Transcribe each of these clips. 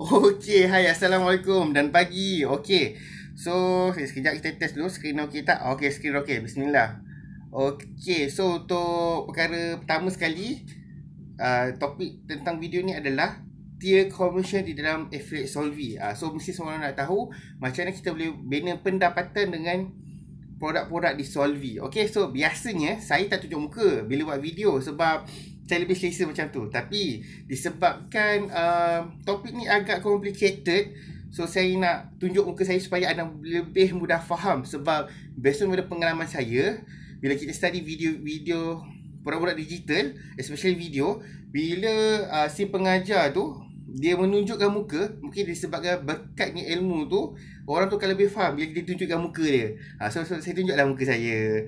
Okay, hai Assalamualaikum dan pagi Okay, so sekejap kita test dulu Screen okay tak? Okay, screen okay, bismillah Okay, so untuk perkara pertama sekali uh, Topik tentang video ni adalah Tier commission di dalam affiliate solvi uh, So, mesti semua nak tahu Macam mana kita boleh bina pendapatan dengan Produk-produk di solvi Okay, so biasanya saya tak tunjuk muka Bila buat video sebab saya lebih selesa macam tu tapi disebabkan uh, topik ni agak complicated so saya nak tunjuk muka saya supaya anda lebih mudah faham sebab based on pada pengalaman saya bila kita study video-video produk-produk digital especially video bila uh, si pengajar tu dia menunjukkan muka mungkin disebabkan berkatnya ilmu tu orang tu akan lebih faham bila dia tunjukkan muka dia ha, so, so saya tunjuklah muka saya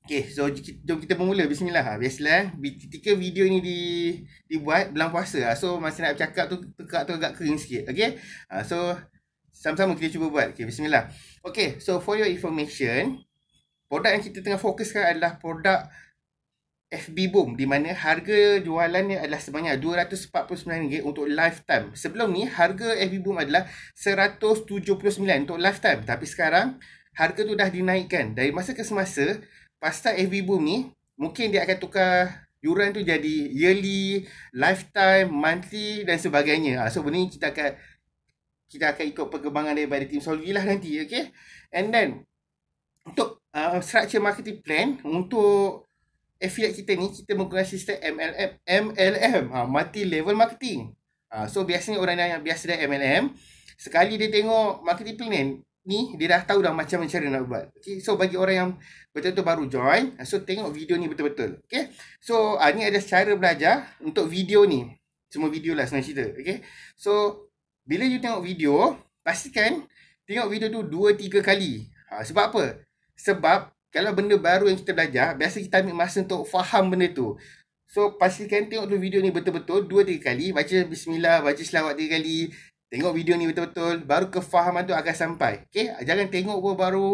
Okay, so jom kita bermula. Bismillah. Biasalah, eh. ketika video ni di, dibuat, belum puasa. Ah, so, masa nak bercakap tu, tekak tu agak kering sikit. Okay? Ah, so, sama-sama kita cuba buat. Okay, bismillah. Okay, so for your information, produk yang kita tengah fokus sekarang adalah produk FB Boom. Di mana harga jualannya adalah sebanyak RM249 untuk lifetime. Sebelum ni, harga FB Boom adalah RM179 untuk lifetime. Tapi sekarang, harga tu dah dinaikkan. Dari masa ke semasa, pasal FB boom ni mungkin dia akan tukar yuran tu jadi yearly, lifetime, monthly dan sebagainya. Ha, so benda ni kita akan kita akan ikut perkembangan daripada team Solvi lah nanti. Okay? And then untuk uh, structure marketing plan untuk affiliate kita ni kita menggunakan sistem MLM MLM ha, ah, multi level marketing. Ha, so biasanya orang yang biasa dah MLM sekali dia tengok marketing plan ni dia dah tahu dah macam cara nak buat. Okay, so bagi orang yang betul-betul baru join, so tengok video ni betul-betul. Okay, so ha, ni ada cara belajar untuk video ni. Semua video lah senang cerita. Okay, so bila you tengok video, pastikan tengok video tu 2-3 kali. Ha, sebab apa? Sebab kalau benda baru yang kita belajar, biasa kita ambil masa untuk faham benda tu. So, pastikan tengok tu video ni betul-betul 2-3 kali. Baca bismillah, baca selawat 3 kali tengok video ni betul-betul baru kefahaman tu akan sampai okay? jangan tengok pun baru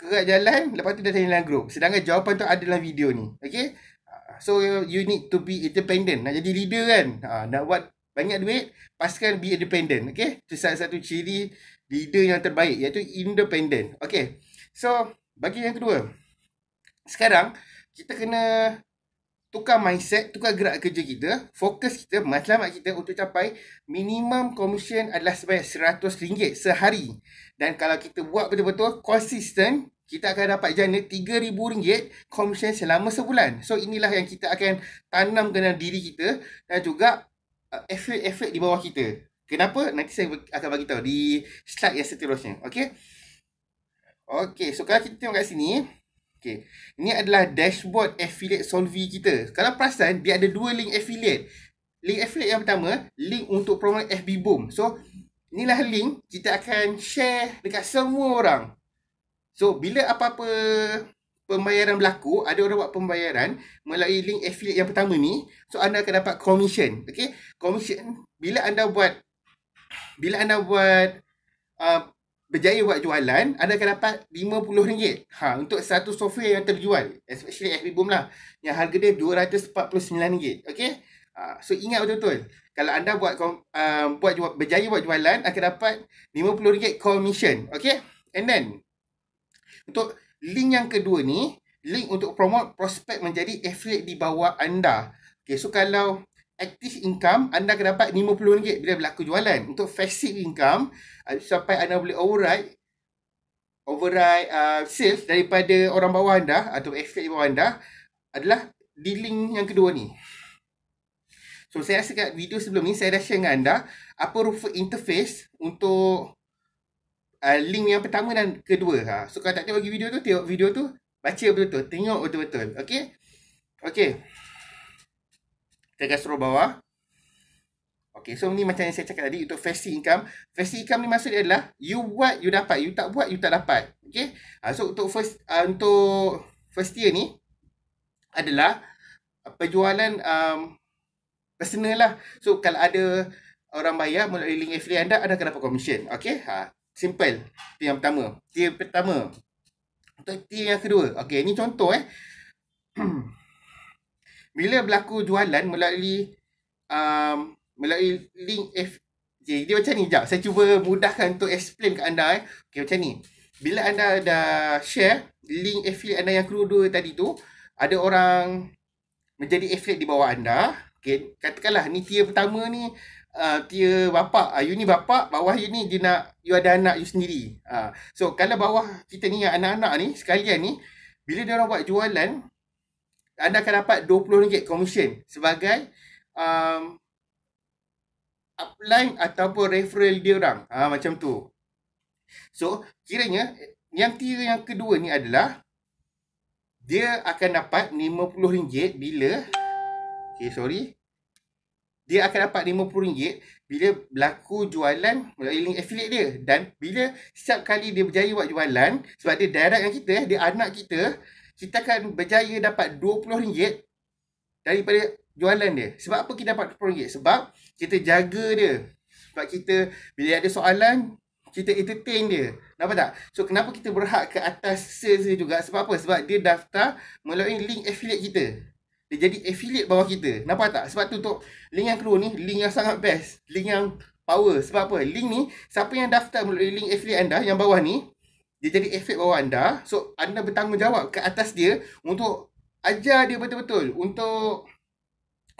kerat jalan lepas tu dah tanya dalam group sedangkan jawapan tu adalah video ni okay? Ah, so you need to be independent nak jadi leader kan ha, nak buat banyak duit pastikan be independent okay? Itu salah satu ciri leader yang terbaik iaitu independent Okay? so bagi yang kedua sekarang kita kena tukar mindset, tukar gerak kerja kita, fokus kita, matlamat kita untuk capai minimum commission adalah sebanyak RM100 sehari. Dan kalau kita buat betul-betul konsisten, kita akan dapat jana RM3,000 komisen selama sebulan. So inilah yang kita akan tanam dalam diri kita dan juga eh, efek-efek di bawah kita. Kenapa? Nanti saya akan bagi tahu di slide yang seterusnya. Okay? Okay, so kalau kita tengok kat sini, Okay. Ini adalah dashboard affiliate Solvi kita. Kalau perasan, dia ada dua link affiliate. Link affiliate yang pertama, link untuk promo FB Boom. So, inilah link kita akan share dekat semua orang. So, bila apa-apa pembayaran berlaku, ada orang buat pembayaran melalui link affiliate yang pertama ni, so anda akan dapat commission. Okay? Commission, bila anda buat bila anda buat uh, berjaya buat jualan, anda akan dapat RM50 ha, untuk satu software yang terjual. Especially FBBOOM lah. Yang harga dia RM249. Okay? Ha, so, ingat betul-betul. Kalau anda buat um, buat berjaya buat jualan, akan dapat RM50 commission. Okay? And then, untuk link yang kedua ni, link untuk promote prospect menjadi affiliate di bawah anda. Okay, so kalau active income anda akan dapat RM50 bila berlaku jualan untuk passive income uh, sampai anda boleh override override uh, sales daripada orang bawah anda atau estate bawah anda adalah dealing yang kedua ni so saya rasa kat video sebelum ni saya dah share dengan anda apa rupa interface untuk uh, link yang pertama dan kedua ha. so kalau tak tengok video tu tengok video tu baca betul-betul tengok betul-betul okay okay ke gastro bawah. Okay, so ni macam yang saya cakap tadi untuk fasi income. Fasi income ni maksudnya adalah you buat, you dapat. You tak buat, you tak dapat. Okay, ha, so untuk first uh, untuk first year ni adalah penjualan um, personal lah. So, kalau ada orang bayar melalui link affiliate anda, anda akan dapat commission. Okay, ha, simple. Itu yang pertama. Tier pertama. Untuk tier yang kedua. Okay, ni contoh eh. bila berlaku jualan melalui um, melalui link FJ dia macam ni jap saya cuba mudahkan untuk explain ke anda eh okey macam ni bila anda dah share link affiliate anda yang kedua tadi tu ada orang menjadi affiliate di bawah anda Okay, katakanlah ni tier pertama ni uh, tier bapak uh, you ni bapak bawah you ni dia nak you ada anak you sendiri uh, so kalau bawah kita ni yang anak-anak ni sekalian ni bila dia orang buat jualan anda akan dapat RM20 komisen sebagai um, upline ataupun referral dia orang. Ha, macam tu. So, kiranya yang tiga yang kedua ni adalah dia akan dapat RM50 bila okay, sorry dia akan dapat RM50 bila berlaku jualan melalui link affiliate dia dan bila setiap kali dia berjaya buat jualan sebab dia direct dengan kita, eh, dia anak kita kita akan berjaya dapat RM20 daripada jualan dia. Sebab apa kita dapat RM20? Sebab kita jaga dia. Sebab kita bila ada soalan, kita entertain dia. Nampak tak? So kenapa kita berhak ke atas sales dia juga? Sebab apa? Sebab dia daftar melalui link affiliate kita. Dia jadi affiliate bawah kita. Nampak tak? Sebab tu untuk link yang kedua ni, link yang sangat best. Link yang power. Sebab apa? Link ni, siapa yang daftar melalui link affiliate anda yang bawah ni, dia jadi efek bawah anda so anda bertanggungjawab ke atas dia untuk ajar dia betul-betul untuk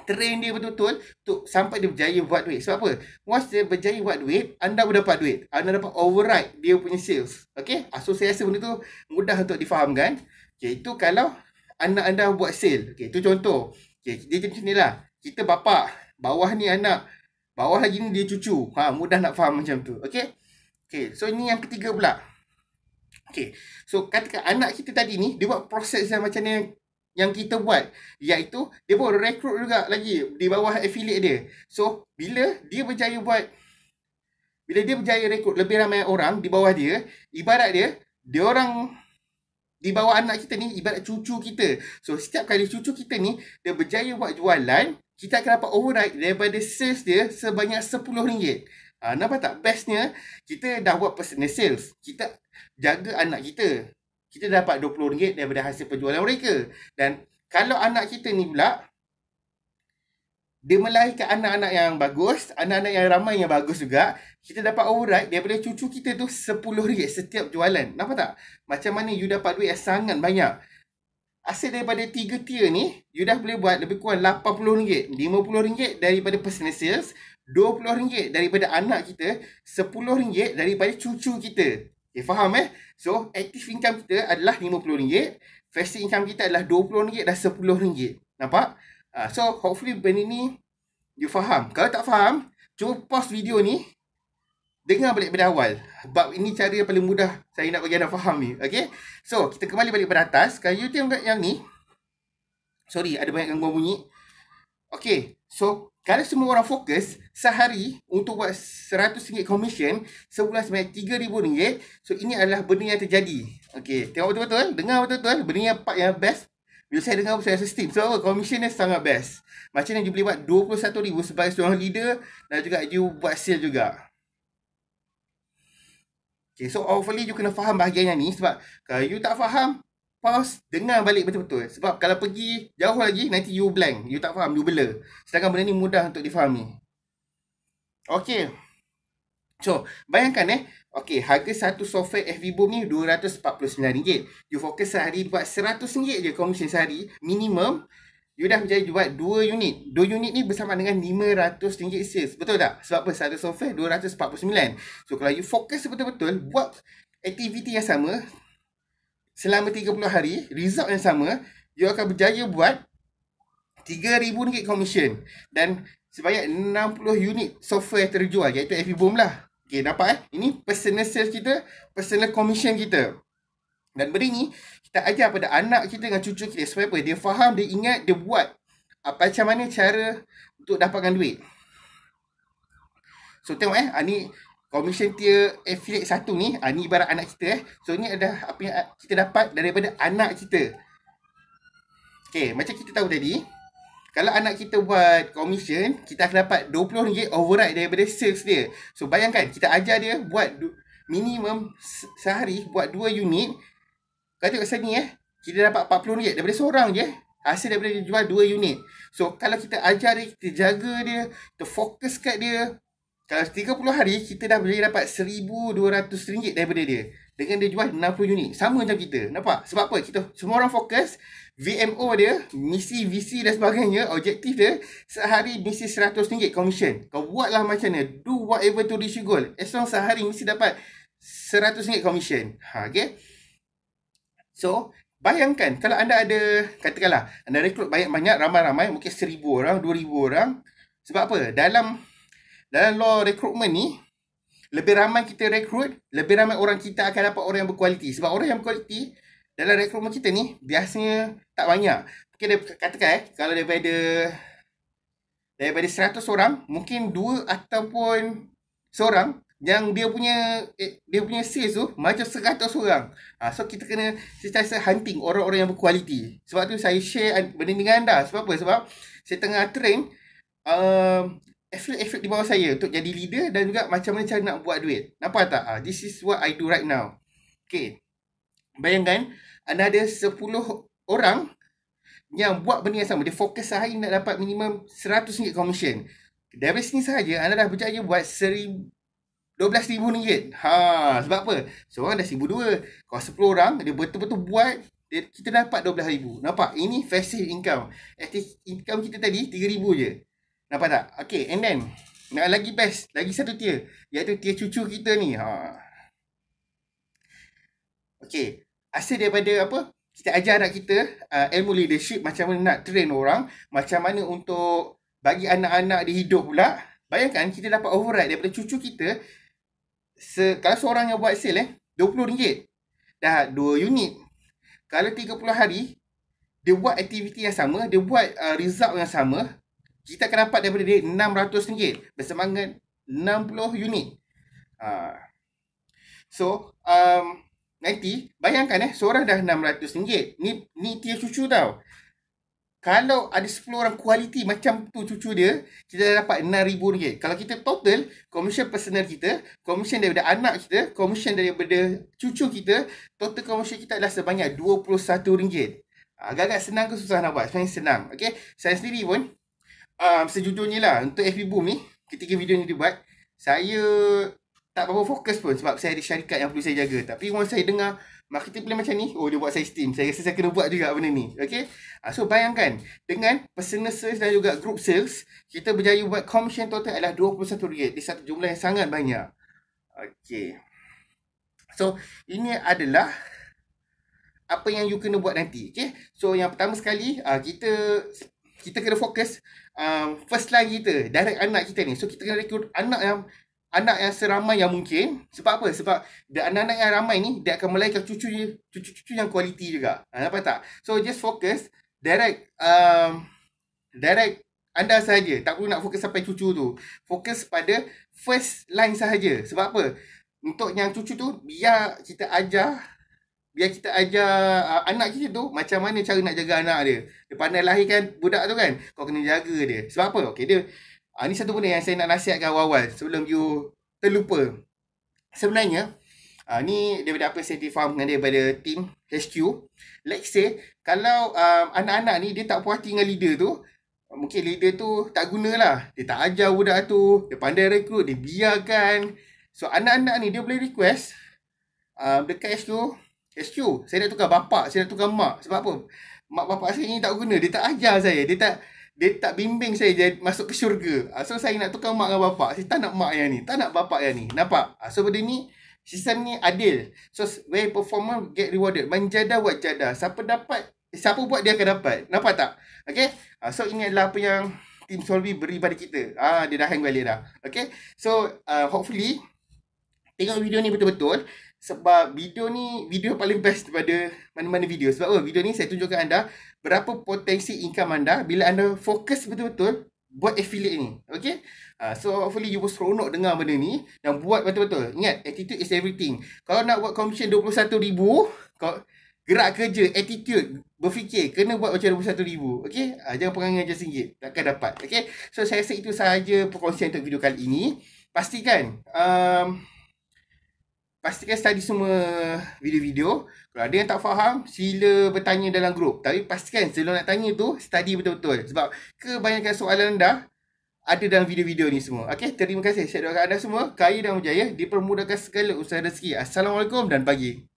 train dia betul-betul untuk sampai dia berjaya buat duit sebab apa once dia berjaya buat duit anda boleh dapat duit anda dapat override dia punya sales okey ah, asosiasi benda tu mudah untuk difahamkan okey itu kalau anak anda buat sale Okay itu contoh okey dia macam ni lah kita bapa bawah ni anak bawah lagi ni dia cucu ha mudah nak faham macam tu Okay okay so ini yang ketiga pula Okay. So katakan anak kita tadi ni dia buat proses yang macam ni yang kita buat iaitu dia pun rekrut juga lagi di bawah affiliate dia. So bila dia berjaya buat bila dia berjaya rekrut lebih ramai orang di bawah dia, ibarat dia dia orang di bawah anak kita ni ibarat cucu kita. So setiap kali cucu kita ni dia berjaya buat jualan, kita akan dapat override daripada sales dia sebanyak RM10. Ha, ah, nampak tak? Bestnya, kita dah buat personal sales. Kita jaga anak kita. Kita dapat RM20 daripada hasil penjualan mereka. Dan kalau anak kita ni pula, dia melahirkan anak-anak yang bagus, anak-anak yang ramai yang bagus juga, kita dapat override daripada cucu kita tu RM10 setiap jualan. Nampak tak? Macam mana you dapat duit yang sangat banyak. Asal daripada tiga tier ni, you dah boleh buat lebih kurang RM80, RM50 daripada personal sales, RM20 daripada anak kita, RM10 daripada cucu kita. Okay, eh, faham eh? So, active income kita adalah RM50. Fasted income kita adalah RM20 dan RM10. Nampak? Uh, so, hopefully benda ni you faham. Kalau tak faham, cuba pause video ni. Dengar balik pada awal. Sebab ini cara yang paling mudah saya nak bagi anda faham ni. Okay? So, kita kembali balik pada atas. Sekarang you tengok yang ni. Sorry, ada banyak gangguan bunyi. Okay, so kalau semua orang fokus sehari untuk buat RM100 komisen, sebulan sebanyak RM3,000. So, ini adalah benda yang terjadi. Okay, tengok betul-betul. Dengar betul-betul. Benda yang part yang best. Bila saya dengar, saya rasa steam. So, apa? Komisen yang sangat best. Macam mana you boleh buat RM21,000 sebagai seorang leader dan juga you buat sale juga. Okay, so hopefully you kena faham bahagian yang ni sebab kalau you tak faham, pause dengar balik betul-betul sebab kalau pergi jauh lagi nanti you blank you tak faham you blur sedangkan benda ni mudah untuk difahami Okay, so bayangkan eh Okay harga satu software FV Boom ni RM249 you fokus sehari buat RM100 je komisen sehari minimum you dah berjaya buat 2 unit 2 unit ni bersama dengan RM500 sales betul tak sebab apa satu software RM249 so kalau you fokus betul-betul buat aktiviti yang sama selama 30 hari, result yang sama, you akan berjaya buat RM3,000 commission dan sebanyak 60 unit software terjual iaitu FB Boom lah. Okay, nampak eh? Ini personal sales kita, personal commission kita. Dan benda ni, kita ajar pada anak kita dengan cucu kita supaya apa? Dia faham, dia ingat, dia buat apa ah, macam mana cara untuk dapatkan duit. So, tengok eh. Ini ah, commission tier affiliate satu ni ha, ni ibarat anak kita eh so ni ada apa yang kita dapat daripada anak kita Okay, macam kita tahu tadi kalau anak kita buat commission kita akan dapat RM20 override daripada sales dia so bayangkan kita ajar dia buat minimum sehari buat 2 unit kata kat sini eh kita dapat RM40 daripada seorang je hasil daripada dia jual 2 unit so kalau kita ajar dia kita jaga dia kita fokus kat dia kalau 30 hari kita dah boleh dapat RM1200 daripada dia dengan dia jual 60 unit sama macam kita nampak sebab apa kita semua orang fokus VMO dia misi VC dan sebagainya objektif dia sehari misi RM100 komisen kau buatlah macam ni do whatever to reach your goal as long sehari misi dapat RM100 komisen ha okey so bayangkan kalau anda ada katakanlah anda rekrut banyak-banyak ramai-ramai mungkin 1000 orang 2000 orang sebab apa dalam dalam law recruitment ni lebih ramai kita recruit lebih ramai orang kita akan dapat orang yang berkualiti sebab orang yang berkualiti dalam recruitment kita ni biasanya tak banyak mungkin dia katakan eh kalau daripada daripada 100 orang mungkin 2 ataupun seorang yang dia punya eh, dia punya sales tu macam 100 orang. Ha, so kita kena secara hunting orang-orang yang berkualiti. Sebab tu saya share benda ni dengan anda. Sebab apa? Sebab saya tengah train uh, effort-effort di bawah saya untuk jadi leader dan juga macam mana cara nak buat duit. Nampak tak? Ha, this is what I do right now. Okay. Bayangkan, anda ada 10 orang yang buat benda yang sama. Dia fokus sehari nak dapat minimum RM100 komisen. Dari sini saja anda dah berjaya buat RM12,000. Ha, sebab apa? Seorang dah RM1,200. Kalau 10 orang, dia betul-betul buat, dia, kita dapat RM12,000. Nampak? Ini passive income. Active income kita tadi RM3,000 je. Nampak tak? Okay, and then nak lagi best, lagi satu tier iaitu tier cucu kita ni. Ha. Okay, asal daripada apa? Kita ajar anak kita uh, ilmu leadership macam mana nak train orang, macam mana untuk bagi anak-anak dia hidup pula. Bayangkan kita dapat override daripada cucu kita se kalau seorang yang buat sale eh RM20 dah 2 unit. Kalau 30 hari dia buat aktiviti yang sama, dia buat uh, result yang sama, kita akan dapat daripada dia RM600 bersemangat 60 unit. Uh, so, um, nanti bayangkan eh, seorang dah RM600. Ni, ni tier cucu tau. Kalau ada 10 orang kualiti macam tu cucu dia, kita dah dapat RM6,000. Kalau kita total, komisen personal kita, komisen daripada anak kita, komisen daripada cucu kita, total komisen kita adalah sebanyak RM21. Ah, agak-agak senang ke susah nak buat? Sebenarnya senang. Okay? Saya sendiri pun, um, sejujurnya lah untuk FB Boom ni ketika video ni dibuat saya tak berapa fokus pun sebab saya ada syarikat yang perlu saya jaga tapi once saya dengar marketing plan macam ni oh dia buat saya steam saya rasa saya kena buat juga benda ni okay uh, so bayangkan dengan personal sales dan juga group sales kita berjaya buat commission total adalah RM21 di satu jumlah yang sangat banyak okay so ini adalah apa yang you kena buat nanti okay so yang pertama sekali ah, kita kita kena fokus um, first line kita direct anak kita ni so kita kena rekrut anak yang anak yang seramai yang mungkin sebab apa sebab dia anak-anak yang ramai ni dia akan melahirkan cucu cucu-cucu yang kualiti juga ha, nampak tak so just fokus direct um, direct anda saja tak perlu nak fokus sampai cucu tu fokus pada first line sahaja sebab apa untuk yang cucu tu biar kita ajar biar kita ajar uh, anak kita tu macam mana cara nak jaga anak dia. Dia pandai lahirkan budak tu kan. Kau kena jaga dia. Sebab apa? Okey dia uh, ni satu benda yang saya nak nasihatkan awal-awal sebelum you terlupa. Sebenarnya uh, ni daripada apa saya faham dengan dia daripada team HQ. Let's say kalau uh, anak-anak ni dia tak puas hati dengan leader tu Mungkin leader tu tak gunalah. Dia tak ajar budak tu. Dia pandai rekrut. Dia biarkan. So, anak-anak ni dia boleh request. Uh, dekat HQ Excuse, saya nak tukar bapak, saya nak tukar mak. Sebab apa? Mak bapak saya ni tak guna. Dia tak ajar saya. Dia tak dia tak bimbing saya jadi masuk ke syurga. Ah, so, saya nak tukar mak dengan bapak. Saya tak nak mak yang ni. Tak nak bapak yang ni. Nampak? Ah, so, benda ni, sistem ni adil. So, where performer get rewarded. Manjada buat jada. Siapa dapat, siapa buat dia akan dapat. Nampak tak? Okay? Ah, so, ini adalah apa yang Team Solvi beri pada kita. Ah, dia dah hang balik dah. Okay? So, uh, hopefully, tengok video ni betul-betul sebab video ni video paling best daripada mana-mana video sebab apa video ni saya tunjukkan anda berapa potensi income anda bila anda fokus betul-betul buat affiliate ni Okay, uh, so hopefully you were seronok dengar benda ni dan buat betul-betul ingat attitude is everything kalau nak buat commission 21000 kau gerak kerja attitude berfikir kena buat macam 21000 Okay, uh, jangan perangai macam singgit takkan dapat Okay, so saya rasa itu sahaja perkongsian untuk video kali ini pastikan um, pastikan study semua video-video. Kalau ada yang tak faham, sila bertanya dalam grup. Tapi pastikan sebelum nak tanya tu, study betul-betul. Sebab kebanyakan soalan anda ada dalam video-video ni semua. Okay, terima kasih. Saya doakan anda semua kaya dan berjaya, dipermudahkan segala usaha rezeki. Assalamualaikum dan pagi.